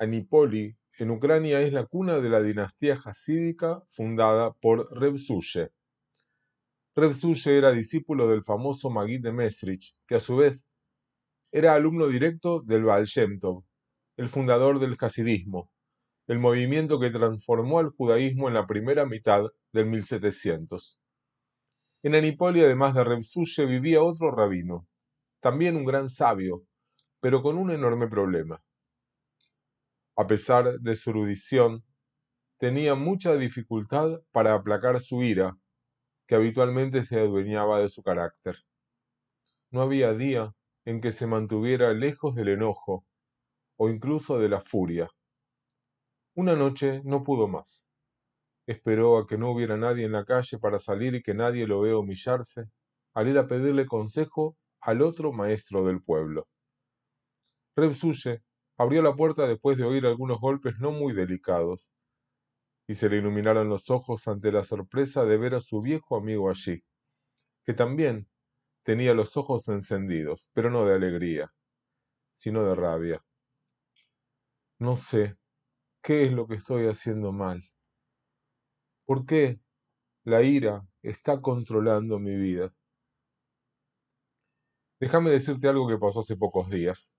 Anipoli, en Ucrania, es la cuna de la dinastía hasídica fundada por Revsuye. Revsuye era discípulo del famoso Magid de Mesrich, que a su vez era alumno directo del Baal el fundador del hasidismo, el movimiento que transformó al judaísmo en la primera mitad del 1700. En Anipoli, además de Revsuye, vivía otro rabino, también un gran sabio, pero con un enorme problema. A pesar de su erudición, tenía mucha dificultad para aplacar su ira, que habitualmente se adueñaba de su carácter. No había día en que se mantuviera lejos del enojo, o incluso de la furia. Una noche no pudo más. Esperó a que no hubiera nadie en la calle para salir y que nadie lo vea humillarse, al ir a pedirle consejo al otro maestro del pueblo. Rebsuye Abrió la puerta después de oír algunos golpes no muy delicados, y se le iluminaron los ojos ante la sorpresa de ver a su viejo amigo allí, que también tenía los ojos encendidos, pero no de alegría, sino de rabia. No sé, ¿qué es lo que estoy haciendo mal? ¿Por qué la ira está controlando mi vida? Déjame decirte algo que pasó hace pocos días.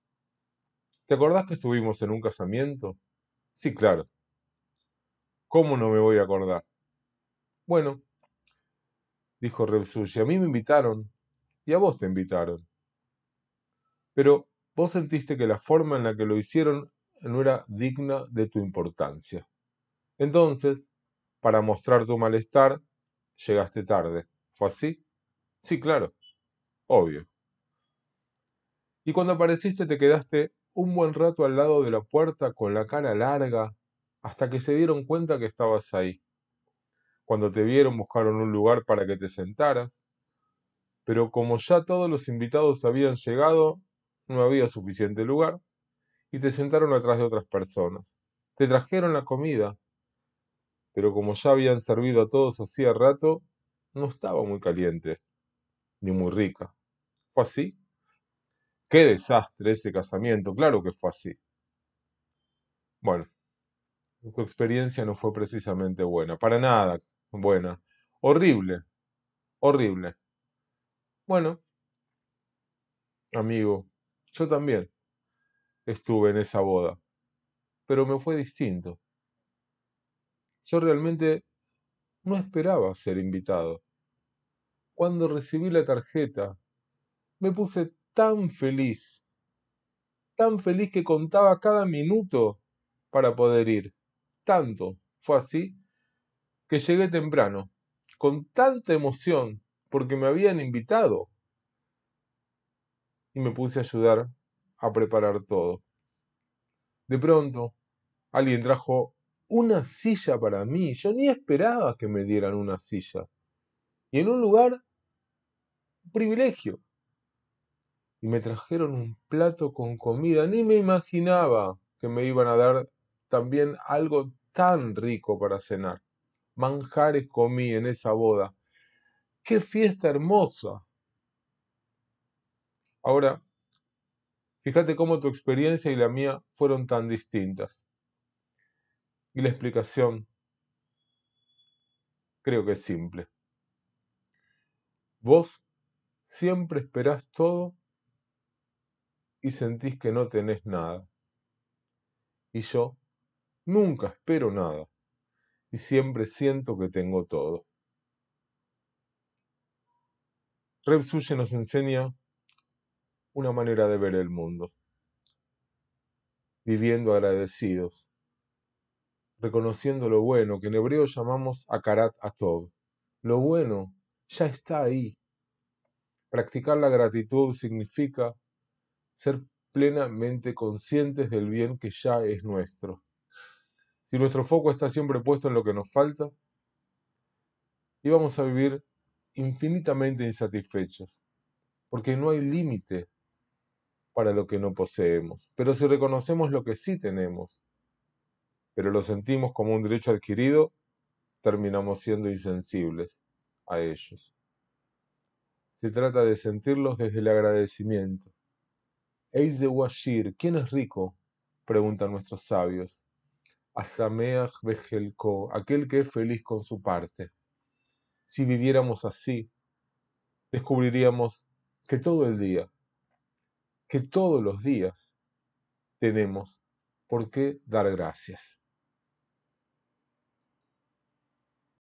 ¿Te acordás que estuvimos en un casamiento? Sí, claro. ¿Cómo no me voy a acordar? Bueno, dijo Rebsushi, a mí me invitaron y a vos te invitaron. Pero vos sentiste que la forma en la que lo hicieron no era digna de tu importancia. Entonces, para mostrar tu malestar, llegaste tarde. ¿Fue así? Sí, claro. Obvio. Y cuando apareciste te quedaste un buen rato al lado de la puerta con la cara larga, hasta que se dieron cuenta que estabas ahí. Cuando te vieron buscaron un lugar para que te sentaras, pero como ya todos los invitados habían llegado, no había suficiente lugar, y te sentaron atrás de otras personas. Te trajeron la comida, pero como ya habían servido a todos hacía rato, no estaba muy caliente, ni muy rica. Fue así Qué desastre ese casamiento, claro que fue así. Bueno, tu experiencia no fue precisamente buena, para nada buena. Horrible, horrible. Bueno, amigo, yo también estuve en esa boda, pero me fue distinto. Yo realmente no esperaba ser invitado. Cuando recibí la tarjeta, me puse tan feliz, tan feliz que contaba cada minuto para poder ir. Tanto fue así que llegué temprano, con tanta emoción, porque me habían invitado. Y me puse a ayudar a preparar todo. De pronto, alguien trajo una silla para mí. Yo ni esperaba que me dieran una silla. Y en un lugar, un privilegio, y me trajeron un plato con comida. Ni me imaginaba que me iban a dar también algo tan rico para cenar. Manjares comí en esa boda. ¡Qué fiesta hermosa! Ahora, fíjate cómo tu experiencia y la mía fueron tan distintas. Y la explicación creo que es simple. Vos siempre esperás todo y sentís que no tenés nada. Y yo nunca espero nada y siempre siento que tengo todo. Reb nos enseña una manera de ver el mundo, viviendo agradecidos, reconociendo lo bueno, que en hebreo llamamos akarat atov. Lo bueno ya está ahí. Practicar la gratitud significa ser plenamente conscientes del bien que ya es nuestro. Si nuestro foco está siempre puesto en lo que nos falta, íbamos a vivir infinitamente insatisfechos, porque no hay límite para lo que no poseemos. Pero si reconocemos lo que sí tenemos, pero lo sentimos como un derecho adquirido, terminamos siendo insensibles a ellos. Se trata de sentirlos desde el agradecimiento, Washir, ¿quién es rico? preguntan nuestros sabios. Asameach behelko, aquel que es feliz con su parte. Si viviéramos así, descubriríamos que todo el día, que todos los días, tenemos por qué dar gracias.